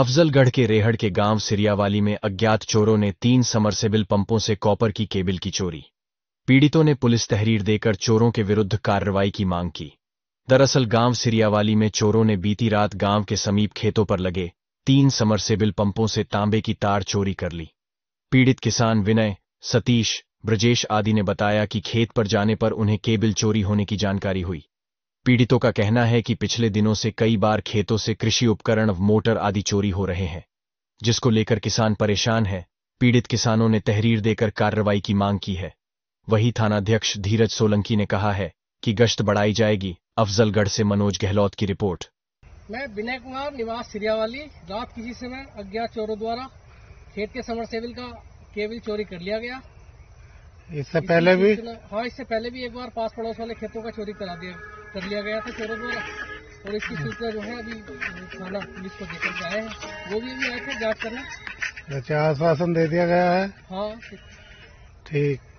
अफजलगढ़ के रेहड़ के गांव सिरियावाली में अज्ञात चोरों ने तीन समरसेबिल पंपों से कॉपर की केबल की चोरी पीड़ितों ने पुलिस तहरीर देकर चोरों के विरुद्ध कार्रवाई की मांग की दरअसल गांव सिरियावाली में चोरों ने बीती रात गांव के समीप खेतों पर लगे तीन समरसेबिल पंपों से तांबे की तार चोरी कर ली पीड़ित किसान विनय सतीश ब्रजेश आदि ने बताया कि खेत पर जाने पर उन्हें केबल चोरी होने की जानकारी हुई पीड़ितों का कहना है कि पिछले दिनों से कई बार खेतों से कृषि उपकरण मोटर आदि चोरी हो रहे हैं जिसको लेकर किसान परेशान है पीड़ित किसानों ने तहरीर देकर कार्रवाई की मांग की है वही थानाध्यक्ष धीरज सोलंकी ने कहा है कि गश्त बढ़ाई जाएगी अफजलगढ़ से मनोज गहलोत की रिपोर्ट मैं विनय कुमार निवास सिरियावाली रात किसी समय अज्ञात चोरों द्वारा खेत के सेविल का केबल चोरी कर लिया गया इससे पहले भी हाँ इससे पहले भी एक बार पास पड़ोस वाले खेतों का चोरी करा दिया कर लिया गया था चोरों द्वारा और इसकी सूचना जो है अभी थाना पुलिस को देकर आए हैं वो भी अभी आए थे जांच करना अच्छा आश्वासन दे दिया गया है हाँ ठीक